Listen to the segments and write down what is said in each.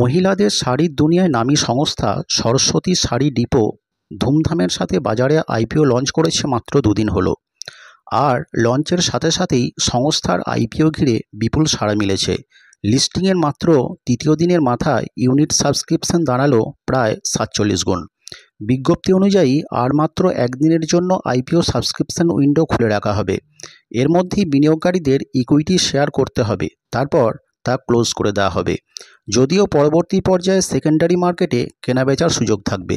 মহিলাদের শাড়ির দুনিয়ায় নামী সংস্থা সরস্বতী শাড়ি ডিপো ধুমধামের সাথে বাজারে আইপিও লঞ্চ করেছে মাত্র দুদিন হলো আর লঞ্চের সাথে সাথেই সংস্থার আইপিও ঘিরে বিপুল সাড়া মিলেছে লিস্টিংয়ের মাত্র তৃতীয় দিনের মাথায় ইউনিট সাবস্ক্রিপশন দাঁড়ালো প্রায় সাতচল্লিশ গুণ বিজ্ঞপ্তি অনুযায়ী আর মাত্র একদিনের জন্য আইপিও সাবস্ক্রিপশন উইন্ডো খুলে রাখা হবে এর মধ্যেই বিনিয়োগকারীদের ইকুইটি শেয়ার করতে হবে তারপর তা ক্লোজ করে দেওয়া হবে যদিও পরবর্তী পর্যায়ে সেকেন্ডারি মার্কেটে কেনাবেচার সুযোগ থাকবে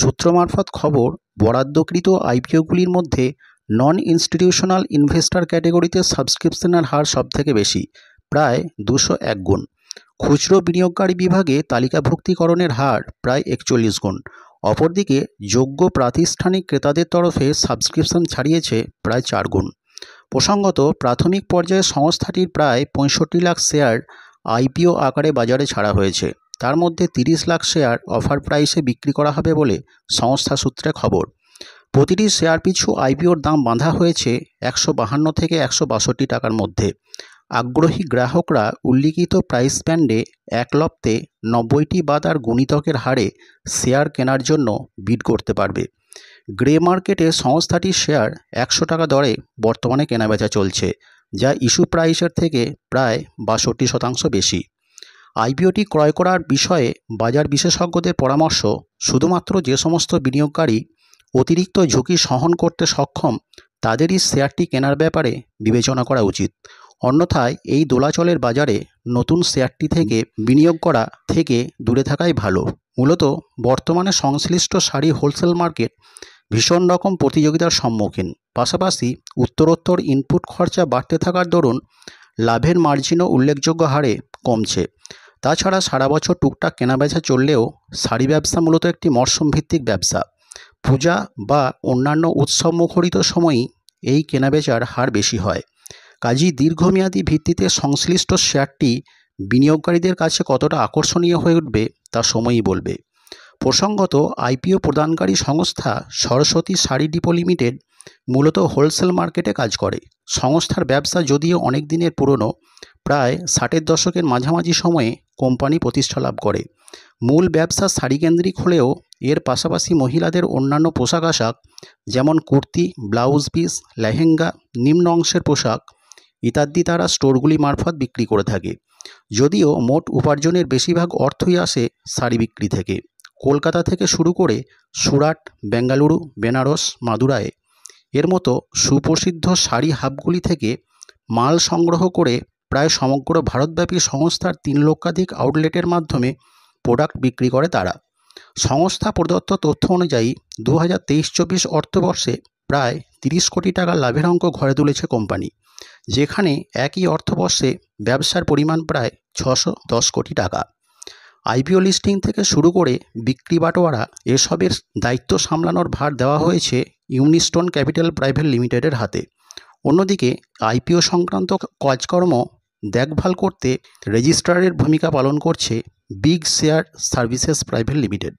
সূত্র মারফত খবর বরাদ্দকৃত আইপিওগুলির মধ্যে নন ইনস্টিটিউশনাল ইনভেস্টার ক্যাটেগরিতে সাবস্ক্রিপশনের হার সবথেকে বেশি প্রায় দুশো এক গুণ খুচরো বিনিয়োগকারী বিভাগে তালিকাভুক্তিকরণের হার প্রায় একচল্লিশ গুণ অপরদিকে যোগ্য প্রাতিষ্ঠানিক ক্রেতাদের তরফে সাবস্ক্রিপশন ছাড়িয়েছে প্রায় চার গুণ প্রসঙ্গত প্রাথমিক পর্যায়ে সংস্থাটির প্রায় পঁয়ষট্টি লাখ শেয়ার আইপিও আকারে বাজারে ছাড়া হয়েছে তার মধ্যে তিরিশ লাখ শেয়ার অফার প্রাইসে বিক্রি করা হবে বলে সংস্থা সূত্রে খবর প্রতিটি শেয়ার পিছু আইপিওর দাম বাঁধা হয়েছে একশো বাহান্ন থেকে একশো বাষট্টি টাকার মধ্যে আগ্রহী গ্রাহকরা উল্লিখিত প্রাইস ব্যান্ডে এক লপ্তে নব্বইটি বা তার গুণিতকের হারে শেয়ার কেনার জন্য বিড করতে পারবে গ্রে মার্কেটে সংস্থাটির শেয়ার একশো টাকা দরে বর্তমানে কেনাবেচা চলছে যা ইস্যু প্রাইসের থেকে প্রায় বাষট্টি শতাংশ বেশি আইপিওটি ক্রয় করার বিষয়ে বাজার বিশেষজ্ঞদের পরামর্শ শুধুমাত্র যে সমস্ত বিনিয়োগকারী অতিরিক্ত ঝুঁকি সহন করতে সক্ষম তাদেরই শেয়ারটি কেনার ব্যাপারে বিবেচনা করা উচিত অন্যথায় এই দোলাচলের বাজারে নতুন শেয়ারটি থেকে বিনিয়োগ করা থেকে দূরে থাকাই ভালো মূলত বর্তমানে সংশ্লিষ্ট শাড়ি হোলসেল মার্কেট ভীষণ রকম প্রতিযোগিতার সম্মুখীন পাশাপাশি উত্তরোত্তর ইনপুট খরচা বাড়তে থাকার দরুন লাভের মার্জিনও উল্লেখযোগ্য হারে কমছে তাছাড়া সারা বছর টুকটাক কেনাবেচা চললেও শাড়ি ব্যবসা মূলত একটি মরশুম ভিত্তিক ব্যবসা পূজা বা অন্যান্য উৎসব মুখরিত সময়ই এই কেনাবেচার হার বেশি হয় কাজী দীর্ঘমেয়াদী ভিত্তিতে সংশ্লিষ্ট শেয়ারটি বিনিয়োগকারীদের কাছে কতটা আকর্ষণীয় হয়ে উঠবে তা সময়ই বলবে প্রসঙ্গত আইপিও প্রদানকারী সংস্থা সরস্বতী শাড়ি ডিপো লিমিটেড মূলত হোলসেল মার্কেটে কাজ করে সংস্থার ব্যবসা যদিও অনেক দিনের পুরনো প্রায় ষাটের দশকের মাঝামাঝি সময়ে কোম্পানি প্রতিষ্ঠা লাভ করে মূল ব্যবসা শাড়িকেন্দ্রিক হলেও এর পাশাপাশি মহিলাদের অন্যান্য পোশাক আশাক যেমন কুর্তি ব্লাউজ পিস লেহেঙ্গা নিম্ন অংশের পোশাক ইত্যাদি তারা স্টোরগুলি মারফত বিক্রি করে থাকে যদিও মোট উপার্জনের বেশিরভাগ অর্থই আসে শাড়ি বিক্রি থেকে কলকাতা থেকে শুরু করে সুরাট বেঙ্গালুরু বেনারস মাদুরায় এর মতো সুপ্রসিদ্ধ শাড়ি হাবগুলি থেকে মাল সংগ্রহ করে প্রায় সমগ্র ভারতব্যাপী সংস্থার তিন লক্ষাধিক আউটলেটের মাধ্যমে প্রোডাক্ট বিক্রি করে তারা সংস্থা প্রদত্ত তথ্য অনুযায়ী দু হাজার তেইশ চব্বিশ অর্থবর্ষে প্রায় তিরিশ কোটি টাকা লাভের অঙ্ক ঘরে তুলেছে কোম্পানি যেখানে একই অর্থবর্ষে ব্যবসার পরিমাণ প্রায় ছশো দশ কোটি টাকা আইপিও লিস্টিং থেকে শুরু করে বিক্রি বাটোয়ারা এসবের দায়িত্ব সামলানোর ভার দেওয়া হয়েছে ইউনিস্টোন ক্যাপিটাল প্রাইভেট লিমিটেডের হাতে অন্যদিকে আইপিও সংক্রান্ত কাজকর্ম দেখভাল করতে রেজিস্ট্রারের ভূমিকা পালন করছে Bigshare Services Private limited